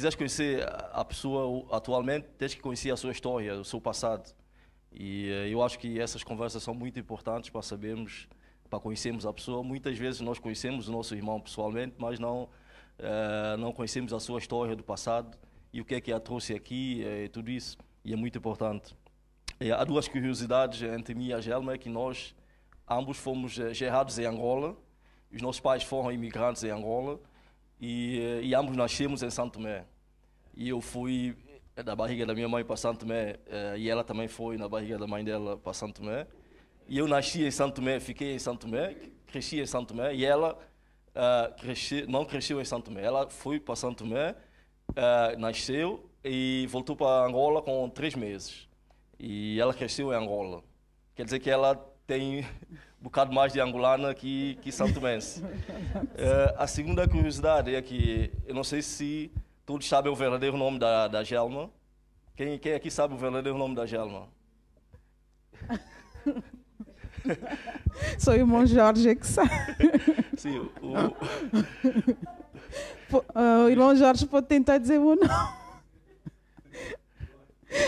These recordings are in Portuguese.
quiseres conhecer a pessoa atualmente, tens que conhecer a sua história, o seu passado. E eh, eu acho que essas conversas são muito importantes para sabermos, para conhecermos a pessoa. Muitas vezes nós conhecemos o nosso irmão pessoalmente, mas não uh, não conhecemos a sua história do passado e o que é que a trouxe aqui, eh, e tudo isso. E é muito importante. E há duas curiosidades entre mim e a Gelma, é que nós ambos fomos gerados em Angola, os nossos pais foram imigrantes em Angola e, e ambos nascemos em Santo Tomé. E eu fui da eh, barriga da minha mãe para Santo Tomé, eh, e ela também foi na barriga da mãe dela para Santo Tomé. E eu nasci em Santo Tomé, fiquei em Santo Tomé, cresci em Santo Tomé, e ela uh, cresci, não cresceu em Santo Tomé. Ela foi para Santo Tomé, uh, nasceu e voltou para Angola com três meses. E ela cresceu em Angola. Quer dizer que ela tem um bocado mais de angolana que, que santo-mense. uh, a segunda curiosidade é que, eu não sei se Todos sabem o verdadeiro nome da, da Gelma? Quem, quem aqui sabe o verdadeiro nome da Gelma? Sou o irmão Jorge é que sabe. Sim, o... Ah, o irmão Jorge pode tentar dizer o nome.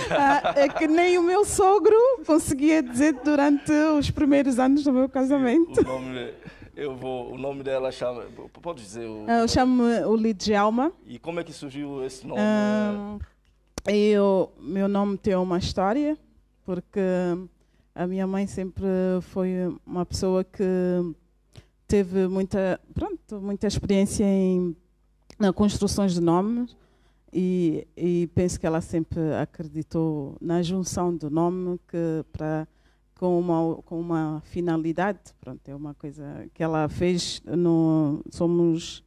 Ah, é que nem o meu sogro conseguia dizer durante os primeiros anos do meu casamento. Sim, o nome... É- eu vou. O nome dela chama. Pode dizer o. Ah, eu chamo o Lidialma. E como é que surgiu esse nome? Um, ah, eu, meu nome tem uma história, porque a minha mãe sempre foi uma pessoa que teve muita, pronto, muita experiência em na construções de nomes e, e penso que ela sempre acreditou na junção do nome que para com uma, com uma finalidade. Pronto, é uma coisa que ela fez. No, somos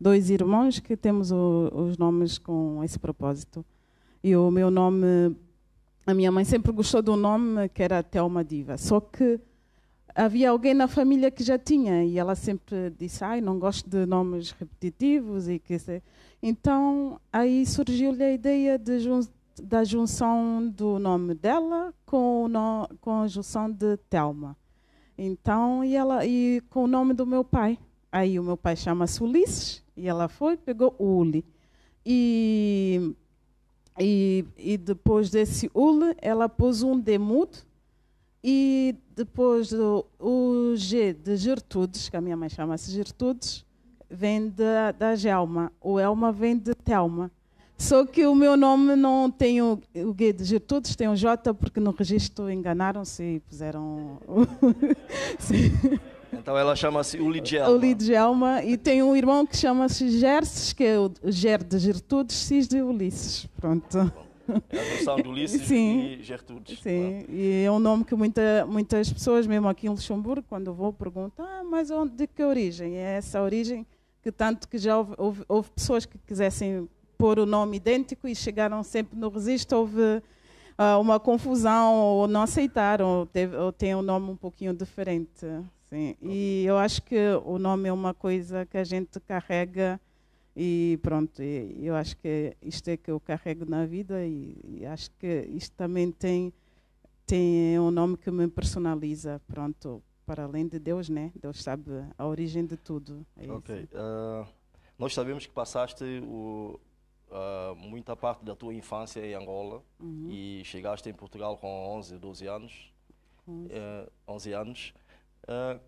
dois irmãos que temos o, os nomes com esse propósito. E o meu nome, a minha mãe sempre gostou do nome que era Telma Diva, só que havia alguém na família que já tinha e ela sempre disse: "Ai, não gosto de nomes repetitivos e que Então, aí surgiu-lhe a ideia de da junção do nome dela com, no, com a junção de Telma. Então, e, ela, e com o nome do meu pai. Aí o meu pai chama-se Ulisses, e ela foi pegou Uli. E, e, e depois desse Uli, ela pôs um D mudo, e depois do, o G de Gertrudes, que a minha mãe chama-se Gertrudes, vem de, da Gelma. O Elma vem de Telma. Só que o meu nome não tem o, o Guia de Virtudes, tem o J, porque no registro enganaram-se e puseram. então ela chama-se Ulidielma. Gelma. e tem um irmão que chama-se Gerses, que é o Ger de Cis de Ulisses. Pronto. É a junção de Ulisses Sim. e Gertrudes. Sim, claro. e é um nome que muita, muitas pessoas, mesmo aqui em Luxemburgo, quando vou, perguntam: ah, mas onde, de que origem? E é essa origem que tanto que já houve, houve, houve pessoas que quisessem pôr o nome idêntico e chegaram sempre no registro. Houve uh, uma confusão ou não aceitaram, ou, teve, ou tem um nome um pouquinho diferente. Sim. E eu acho que o nome é uma coisa que a gente carrega e pronto, eu acho que isto é que eu carrego na vida e, e acho que isto também tem tem um nome que me personaliza, pronto, para além de Deus, né? Deus sabe a origem de tudo. É ok. Uh, nós sabemos que passaste o, uh, muita parte da tua infância em Angola uhum. e chegaste em Portugal com 11, 12 anos. Uh, eh, 11 anos. Uh,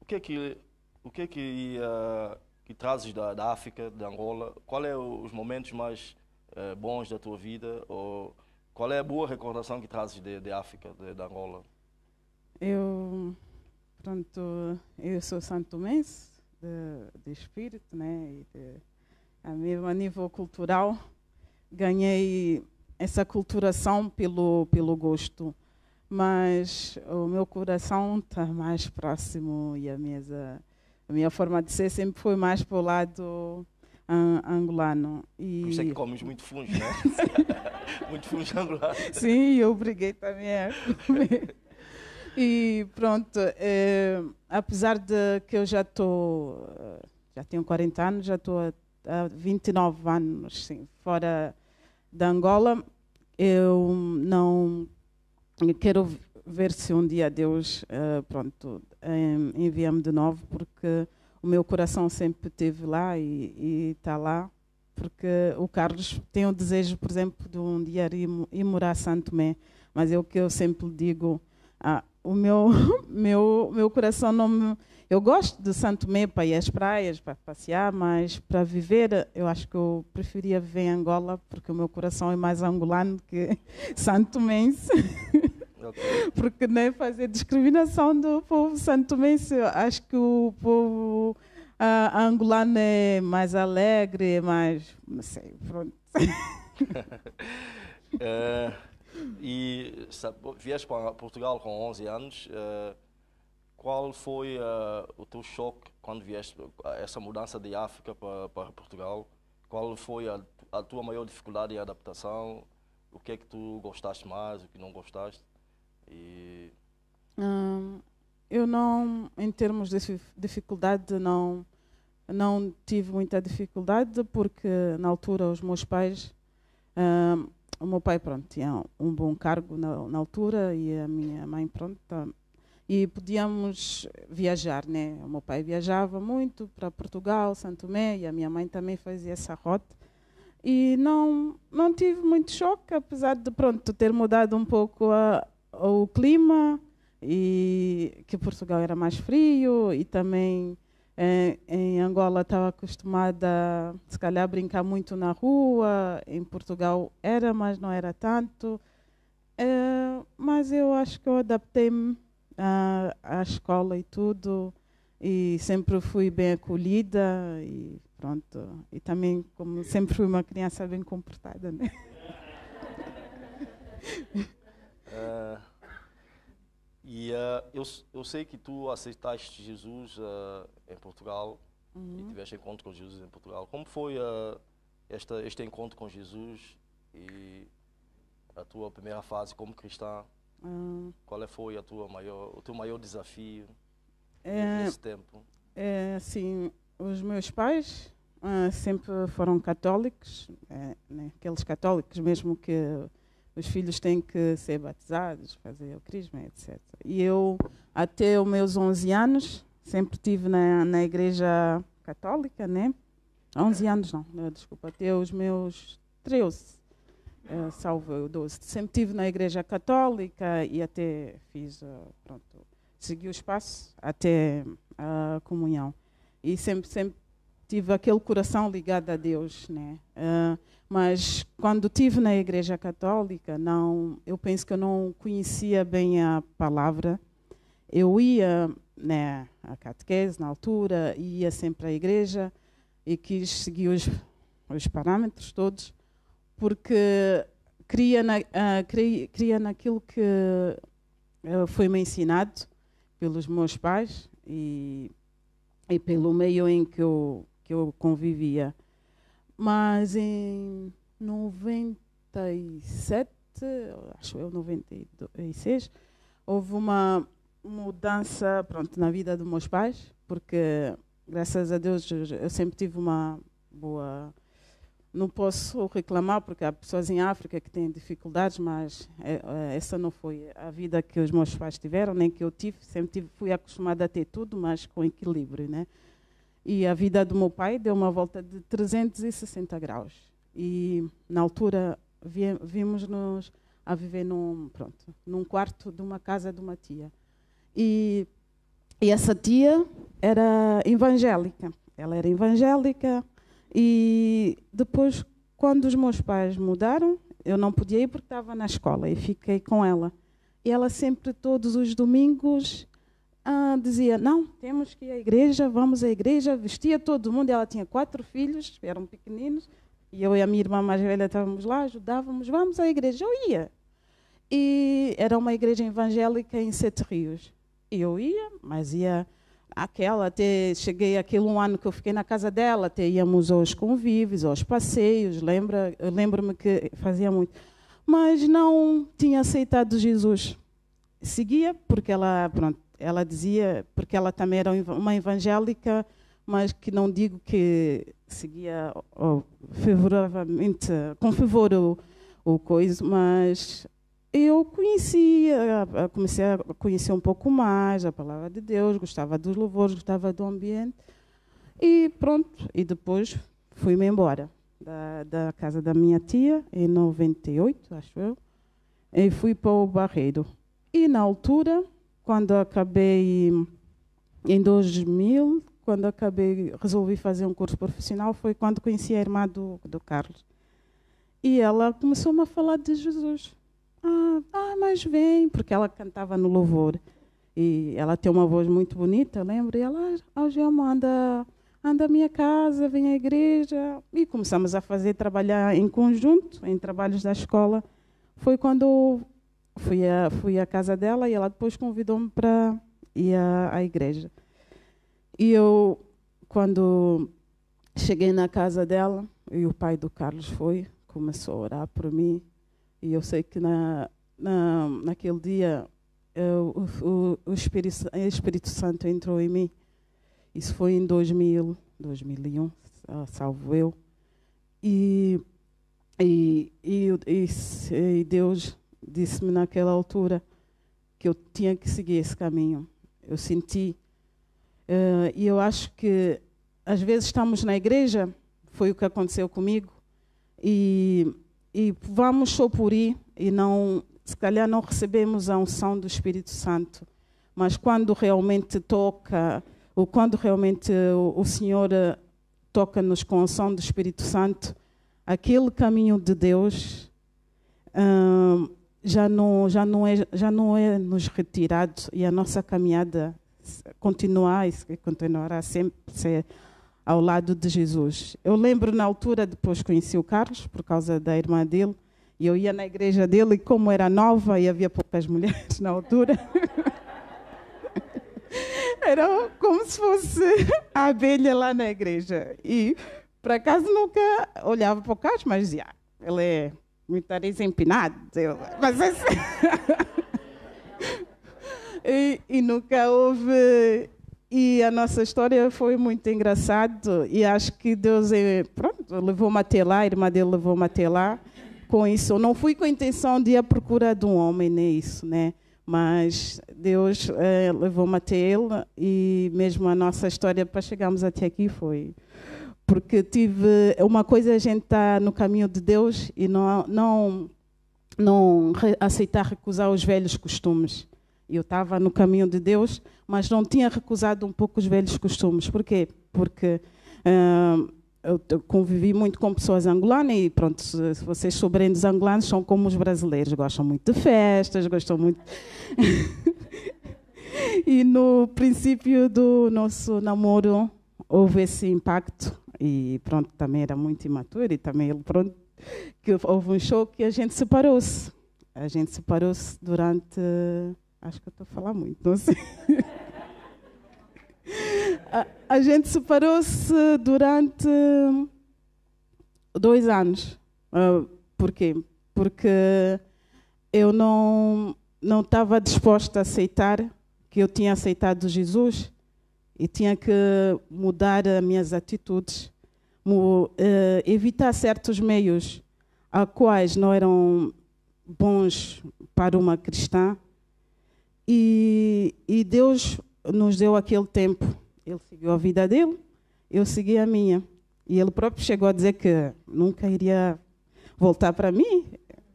o que é que, o que, é que, ah, que trazes da, da, África, de Angola? Qual é os momentos mais eh, bons da tua vida? Ou qual é a boa recordação que trazes de, de África, de, de Angola? Eu, pronto, eu sou santo de, de espírito, né? E de, mesmo a nível cultural, ganhei essa culturação pelo, pelo gosto. Mas o meu coração está mais próximo e a minha, a minha forma de ser sempre foi mais para o lado ah, angolano. E... Por isso é que comes muito fungo, né? muito fungo angolano. Sim, eu briguei também a é. comer. E pronto, eh, apesar de que eu já estou, já tenho 40 anos, já estou há 29 anos, sim, fora da Angola. Eu não quero ver se um dia Deus, eh, pronto, envia-me de novo, porque o meu coração sempre esteve lá e está lá. Porque o Carlos tem o desejo, por exemplo, de um dia ir, ir morar a Santo Mé, mas é o que eu sempre digo, ah, o meu, meu, meu coração não me eu gosto de Santo Tomé para ir às praias, para passear, mas para viver, eu acho que eu preferia viver em Angola, porque o meu coração é mais angolano que Santo Mense, porque nem né, fazer discriminação do povo santo santomense. Acho que o povo uh, angolano é mais alegre, é mais. não sei, pronto. uh, e vieste para Portugal com 11 anos. Uh, qual foi uh, o teu choque quando vieste eh, essa mudança de África para, para Portugal? Qual foi a, a, tua maior dificuldade em adaptação? O que é que tu gostaste mais, o que não gostaste? E... Hum, eu não, em termos de dificuldade, não, não tive muita dificuldade porque na altura os meus pais hum, o meu pai pronto tinha um bom cargo na, na, altura e a minha mãe pronto e podíamos viajar, né? O meu pai viajava muito para Portugal, Santo Tomé, e a minha mãe também fazia essa rota. E não não tive muito choque, apesar de pronto ter mudado um pouco a, o clima e que Portugal era mais frio e também eh, em Angola estava acostumada se calhar a brincar muito na rua, em Portugal era, mas não era tanto. É, mas eu acho que eu adaptei-me à, à escola e tudo e sempre fui bem acolhida e pronto e também como sempre fui uma criança bem comportada né uh, e uh, eu eu sei que tu aceitaste Jesus uh, em Portugal uhum. e tiveste encontro com Jesus em Portugal como foi esta este encontro com Jesus e a tua primeira fase como cristã ah. Qual é foi a tua maior, o teu maior desafio é, nesse tempo? É, assim, os meus pais ah, sempre foram católicos, é, né, aqueles católicos mesmo que os filhos têm que ser batizados, fazer o crisma, etc. E eu, até os meus 11 anos, sempre tive na, na igreja católica, né? 11 anos não, desculpa, até os meus 13 é, salvo eu doce. Sempre tive na Igreja Católica e até fiz, uh, pronto, segui o espaço até a comunhão. E sempre, sempre tive aquele coração ligado a Deus, né? Uh, mas quando tive na Igreja Católica, não, eu penso que eu não conhecia bem a palavra. Eu ia, né, a catequese na altura, ia sempre à igreja e quis seguir os, os parâmetros todos porque cria, na, uh, cria, naquilo que uh, foi-me ensinado pelos meus pais e, e pelo meio em que eu, que eu convivia. Mas em 97, acho eu, 96, houve uma mudança pronto, na vida dos meus pais, porque graças a Deus eu sempre tive uma boa não posso reclamar, porque há pessoas em África que têm dificuldades, mas eh, eh, essa não foi a vida que os meus pais tiveram, nem que eu tive. Sempre tive, fui acostumada a ter tudo, mas com equilíbrio. Né? E a vida do meu pai deu uma volta de 360 graus. E, na altura, vimos-nos a viver num, pronto, num quarto de uma casa de uma tia. E, e essa tia era evangélica. Ela era evangélica, e depois, quando os meus pais mudaram, eu não podia ir porque estava na escola e fiquei com ela. E ela sempre, todos os domingos, ah, dizia: Não, temos que ir à igreja, vamos à igreja. Vestia todo mundo. Ela tinha quatro filhos, eram pequeninos, e eu e a minha irmã mais velha estávamos lá, ajudávamos, vamos à igreja. Eu ia. E era uma igreja evangélica em Sete Rios. E eu ia, mas ia aquela até cheguei aquele um ano que eu fiquei na casa dela até íamos aos convívios aos passeios lembra lembro-me que fazia muito mas não tinha aceitado Jesus seguia porque ela pronto, ela dizia porque ela também era uma evangélica mas que não digo que seguia oh, favoravelmente com favor o, o coisa mas eu conhecia, comecei a conhecer um pouco mais a palavra de Deus, gostava dos louvores, gostava do ambiente. E pronto, e depois fui-me embora da, da, casa da minha tia, em 98, acho eu, e fui para o Barreiro. E na altura, quando acabei, em 2000, quando acabei, resolvi fazer um curso profissional, foi quando conheci a irmã do, do Carlos. E ela começou-me a falar de Jesus. Ah, ah, mas vem, porque ela cantava no louvor. E ela tem uma voz muito bonita, eu lembro. E ela, ah, Gilma, anda, anda à minha casa, vem à igreja. E começamos a fazer, trabalhar em conjunto, em trabalhos da escola. Foi quando fui, fui à casa dela e ela depois convidou-me para ir à, à igreja. E eu, quando cheguei na casa dela, e o pai do Carlos foi, começou a orar por mim. E eu sei que na, na, naquele dia eu, eh, o, o, Espírito, o Espírito Santo entrou em mim. Isso foi em 2000, 2001, salvo eu. E, e, e, e Deus disse-me naquela altura que eu tinha que seguir esse caminho. Eu senti. Uh, e eu acho que às vezes estamos na igreja, foi o que aconteceu comigo, e e vamos só por ir e não, se calhar não recebemos a unção do Espírito Santo, mas quando realmente toca, ou quando realmente o, Senhor eh, toca-nos com a unção do Espírito Santo, aquele caminho de Deus hum, já, não, já, não é, já não é nos retirado e a nossa caminhada continuar e continuará sempre ser ao lado de Jesus. Eu lembro na altura, depois conheci o Carlos, por causa da irmã dele, e eu ia na igreja dele, e como era nova e havia poucas mulheres na altura, era como se fosse a abelha lá na igreja. E, por acaso, nunca olhava para o Carlos, mas dizia, ah, ele é muito nariz empinado. Eu, mas assim... e, e nunca houve e a nossa história foi muito engraçada e acho que Deus é, pronto, levou-me até lá, a irmã dele levou-me até lá com isso. Eu não fui com a intenção de ir à procura de um homem, nem isso, né? Mas Deus é, levou-me até ele e mesmo a nossa história para chegarmos até aqui foi porque tive uma coisa a gente tá no caminho de Deus e não não não aceitar recusar os velhos costumes eu estava no caminho de Deus, mas não tinha recusado um pouco os velhos costumes. Por quê? Porque uh, eu convivi muito com pessoas angolanas e, pronto, se vocês souberem dos angolanos, são como os brasileiros, gostam muito de festas, gostam muito. e no princípio do nosso namoro houve esse impacto e pronto também era muito imaturo e também pronto que houve um show que a gente separou-se a gente separou-se durante Acho que eu estou falar muito, não sei. a, a gente separou-se durante dois anos. Uh, ah, por quê? Porque eu não não estava disposta a aceitar que eu tinha aceitado Jesus e tinha que mudar as minhas atitudes, eh, evitar certos meios a quais não eram bons para uma cristã e, e Deus nos deu aquele tempo. Ele seguiu a vida dele, eu segui a minha. E ele próprio chegou a dizer que nunca iria voltar para mim.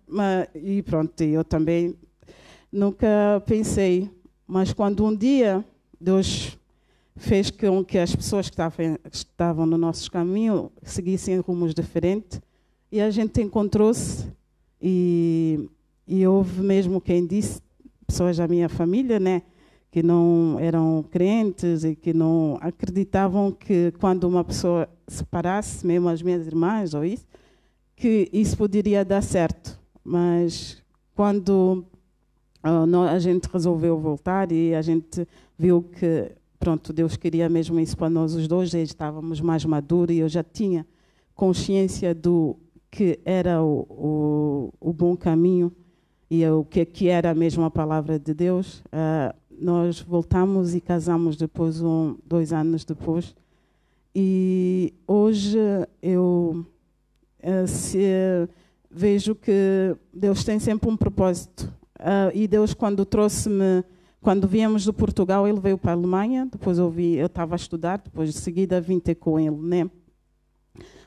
Mas, e pronto, eu também nunca pensei. Mas quando um dia Deus fez com que as pessoas que estavam no nosso caminho seguissem rumos diferentes, e a gente encontrou-se e, e houve mesmo quem disse pessoas da minha família, né, que não eram crentes e que não acreditavam que quando uma pessoa separasse, mesmo as minhas irmãs ou isso, que isso poderia dar certo. Mas quando ah, a gente resolveu voltar e a gente viu que pronto Deus queria mesmo isso para nós os dois, e estávamos mais maduros e eu já tinha consciência do que era o, o, o bom caminho e o que, que era mesmo a palavra de Deus, uh, nós voltamos e casamos depois, um, dois anos depois. E hoje eu uh, se, vejo que Deus tem sempre um propósito. Uh, e Deus, quando trouxe-me, quando viemos de Portugal, ele veio para a Alemanha, depois eu vi, eu estava a estudar, depois de seguida vim ter com ele, né?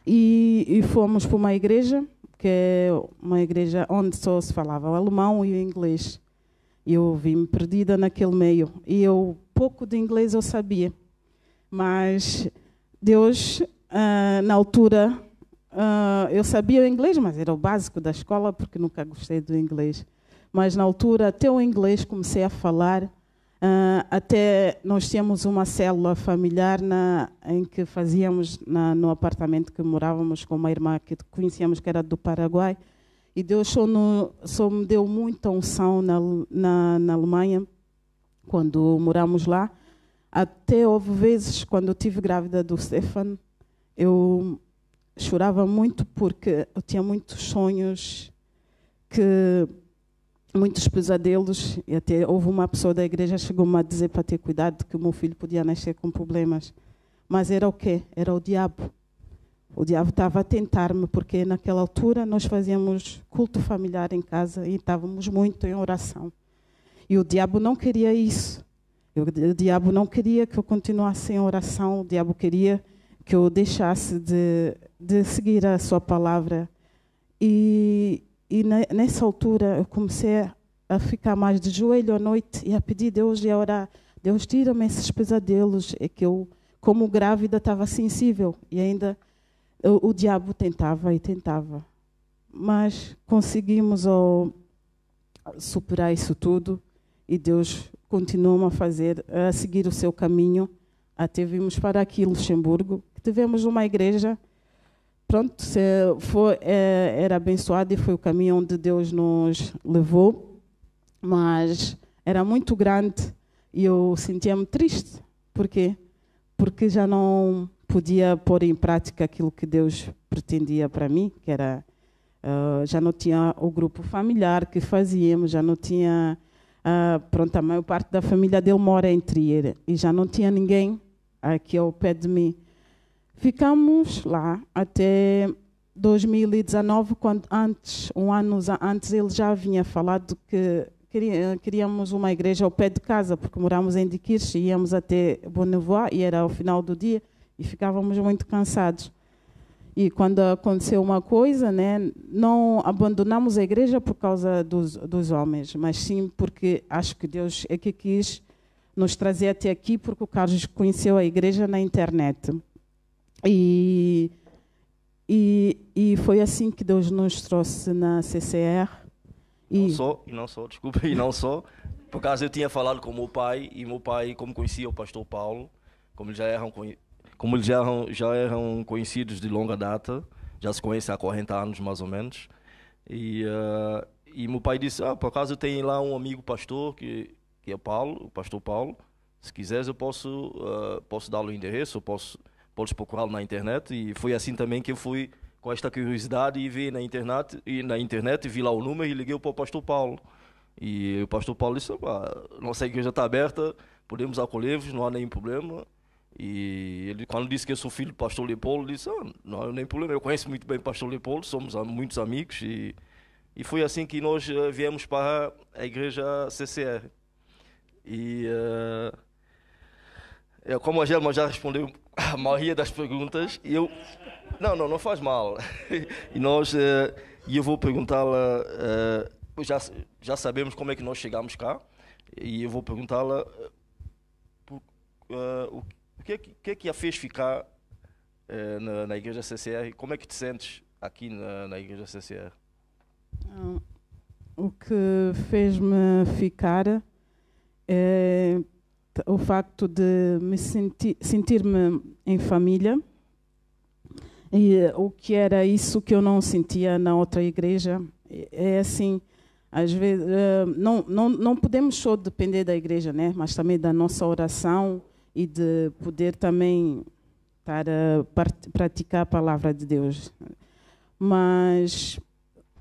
E, e fomos para uma igreja que é uma igreja onde só se falava o alemão e o inglês. Eu vim perdida naquele meio e eu pouco de inglês eu sabia, mas Deus uh, na altura uh, eu sabia o inglês, mas era o básico da escola porque nunca gostei do inglês. Mas na altura até o inglês comecei a falar Uh, até nós tínhamos uma célula familiar na, em que fazíamos na, no apartamento que morávamos com uma irmã que conhecíamos que era do Paraguai. E Deus só, no, só me deu muita unção na, na, na Alemanha, quando morávamos lá. Até houve vezes, quando eu tive grávida do Stefan, eu chorava muito porque eu tinha muitos sonhos que muitos pesadelos e até houve uma pessoa da igreja chegou-me a dizer para ter cuidado que o meu filho podia nascer com problemas. Mas era o quê? Era o diabo. O diabo estava a tentar-me porque naquela altura nós fazíamos culto familiar em casa e estávamos muito em oração. E o diabo não queria isso. O diabo não queria que eu continuasse em oração, o diabo queria que eu deixasse de, de seguir a sua palavra. E, e na, nessa altura eu comecei a ficar mais de joelho à noite e a pedir a Deus e a orar. Deus, tira-me esses pesadelos. É que eu, como grávida, estava sensível e ainda o diabo tentava e tentava. Mas conseguimos oh, superar isso tudo e Deus continuou a fazer, a seguir o seu caminho. Até vimos para aqui, Luxemburgo, que tivemos uma igreja pronto, foi, é, era abençoado e foi o caminho onde Deus nos levou, mas era muito grande e eu sentia-me triste. Por quê? Porque já não podia pôr em prática aquilo que Deus pretendia para mim, que era uh, já não tinha o grupo familiar que fazíamos, já não tinha uh, pronto a maior parte da família dele mora em Trier e já não tinha ninguém aqui ao pé de mim Ficamos lá até 2019, quando antes, um ano antes, ele já vinha falado que queríamos uma igreja ao pé de casa, porque morámos em Diquirche, íamos até Bonnevoie e era ao final do dia e ficávamos muito cansados. E quando aconteceu uma coisa, né, não abandonamos a igreja por causa dos, dos homens, mas sim porque acho que Deus é que quis nos trazer até aqui, porque o Carlos conheceu a igreja na internet. E, e, e foi assim que Deus nos trouxe na CCR. E não só, e não sou desculpa, e não só. Por causa eu tinha falado com o meu pai, e meu pai, como conhecia o pastor Paulo, como eles já eram, como eles já eram, já eram conhecidos de longa data, já se conhecem há 40 anos mais ou menos, e, uh, e meu pai disse, ah, por acaso eu tenho lá um amigo pastor, que, que é Paulo, o pastor Paulo, se quiseres eu posso, uh, posso dar-lhe o endereço, eu posso podes procurá-lo na internet. E foi assim também que eu fui com esta curiosidade e vi na internet e na internet vi lá o número e liguei para o pastor Paulo. E o pastor Paulo disse: ah, nossa igreja está aberta, podemos acolher-vos, não há nenhum problema. E ele, quando disse que eu sou filho do pastor Leopoldo, disse: ah, não há nenhum problema, eu conheço muito bem o pastor Leopoldo, somos muitos amigos. E, e foi assim que nós eh, viemos para a igreja CCR. E uh, como a Gelma já respondeu a maioria das perguntas e eu. Não, não, não faz mal. E nós. Eh, e eu vou perguntá-la. Eh, já, já sabemos como é que nós chegamos cá. E eu vou perguntá-la. Eh, o que é que, é que, a fez ficar na, na Igreja CCR? Como é que te sentes aqui na, na Igreja CCR? Ah, o que fez-me ficar é facto, o facto de me senti, sentir-me em família, e eh, o que era isso que eu não sentia na outra igreja. É assim, às vezes, eh, não, não, não podemos só depender da igreja, né? mas também da nossa oração e de poder também estar a praticar a palavra de Deus. Mas,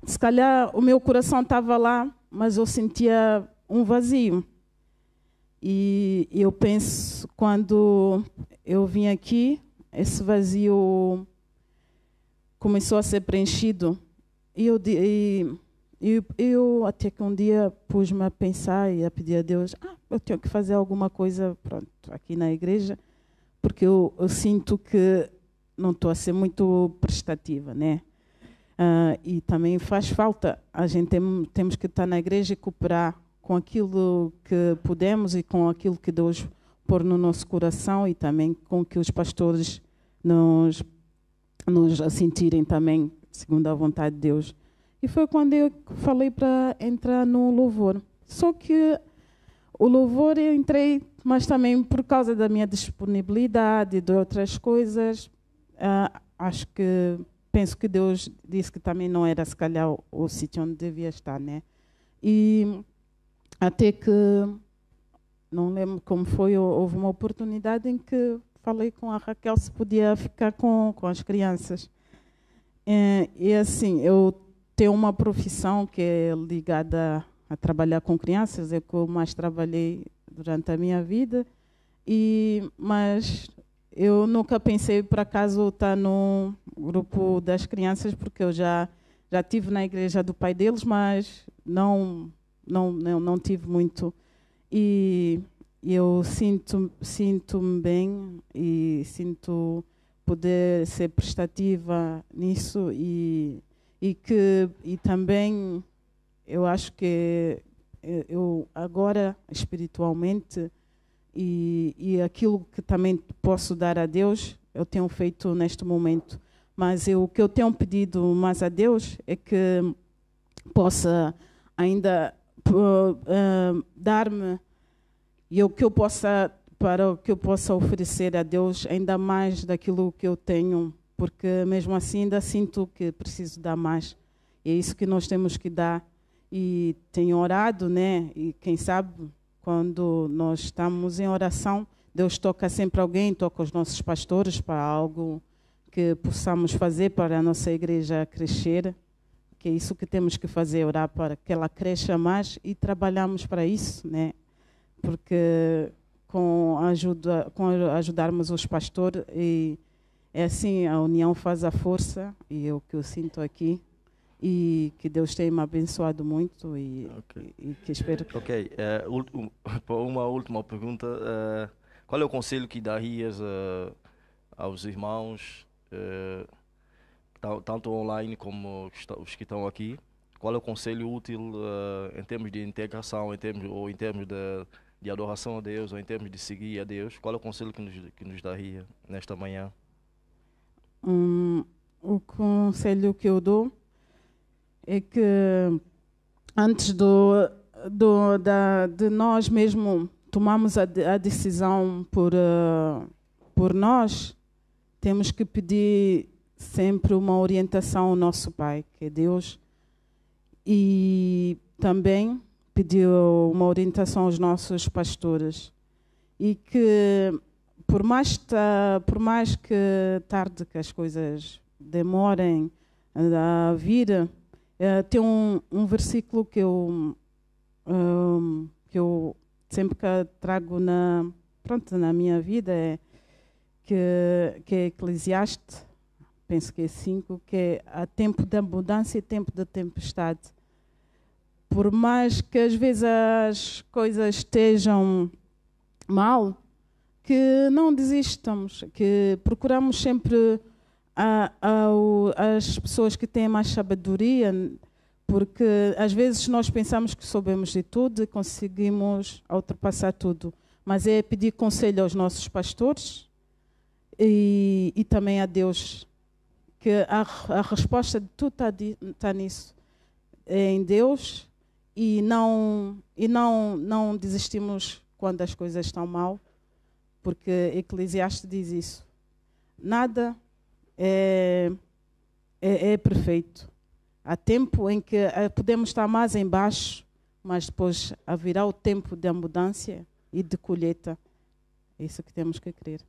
se calhar, o meu coração estava lá, mas eu sentia um vazio. E eu penso, quando eu vim aqui, esse vazio começou a ser preenchido. E eu, e, eu até que um dia pus-me a pensar e a pedir a Deus: ah, eu tenho que fazer alguma coisa pronto, aqui na igreja, porque eu, eu sinto que não estou a ser muito prestativa, né? Uh, e também faz falta, a gente tem, temos que estar na igreja e cooperar com aquilo que podemos e com aquilo que Deus pôr no nosso coração e também com que os pastores nos, nos sentirem também, segundo a vontade de Deus. E foi quando eu falei para entrar no louvor. Só que o louvor eu entrei, mas também por causa da minha disponibilidade, e de outras coisas, ah, acho que, penso que Deus disse que também não era, se calhar, o, o sítio onde devia estar, né? E até que, não lembro como foi, houve uma oportunidade em que falei com a Raquel se podia ficar com, com as crianças. E, é, e assim, eu tenho uma profissão que é ligada a, trabalhar com crianças, é que eu mais trabalhei durante a minha vida, e mas eu nunca pensei, por acaso, estar no grupo das crianças, porque eu já já tive na igreja do pai deles, mas não não, não, não tive muito. E eu sinto-me sinto bem e sinto poder ser prestativa nisso e, e que e também eu acho que eh, eu agora espiritualmente e, e aquilo que também posso dar a Deus eu tenho feito neste momento mas eu, o que eu tenho pedido mais a Deus é que possa ainda uh, dar-me e o que eu possa para o que eu possa oferecer a Deus ainda mais daquilo que eu tenho, porque mesmo assim ainda sinto que preciso dar mais. E é isso que nós temos que dar e tenho orado, né? E quem sabe quando nós estamos em oração, Deus toca sempre alguém, toca os nossos pastores para algo que possamos fazer para a nossa igreja crescer que é isso que temos que fazer, orar para que ela cresça mais e trabalhamos para isso, né? Porque com ajuda, com ajudarmos os pastores e é assim a união faz a força e é o que eu sinto aqui e que Deus tenha me abençoado muito e, okay. e, e que espero. Que... Ok, uh, uma última pergunta: uh, qual é o conselho que darias uh, eh, aos irmãos? Uh, tanto online como os que estão aqui, qual é o conselho útil uh, em termos de integração, em termos, ou em termos de, de adoração a Deus, ou em termos de seguir a Deus? Qual é o conselho que nos, que nos daria nesta manhã? o conselho que eu dou é que antes do, do, da, de nós mesmo tomarmos a, a decisão por, uh, por nós, temos que pedir sempre uma orientação ao nosso Pai, que é Deus, e também pediu uma orientação aos nossos pastores e que por mais por mais que tarde que as coisas demorem a vir eh, tem um, um, versículo que eu um, que eu sempre que trago na pronto na minha vida é que que é Eclesiastes penso que é 5, que é a tempo de abundância e tempo de tempestade. Por mais que às vezes as coisas estejam mal, que não desistamos, que procuramos sempre a, a, as pessoas que têm mais sabedoria, porque às vezes nós pensamos que sabemos de tudo e conseguimos ultrapassar tudo. Mas é pedir conselho aos nossos pastores e, e também a Deus que a, a resposta de tudo está tá nisso, é em Deus, e não, e não, não desistimos quando as coisas estão mal, porque Eclesiastes diz isso. Nada é, é, é perfeito. Há tempo em que eh, podemos estar mais embaixo, mas depois haverá o tempo da abundância e de colheita. É isso que temos que crer.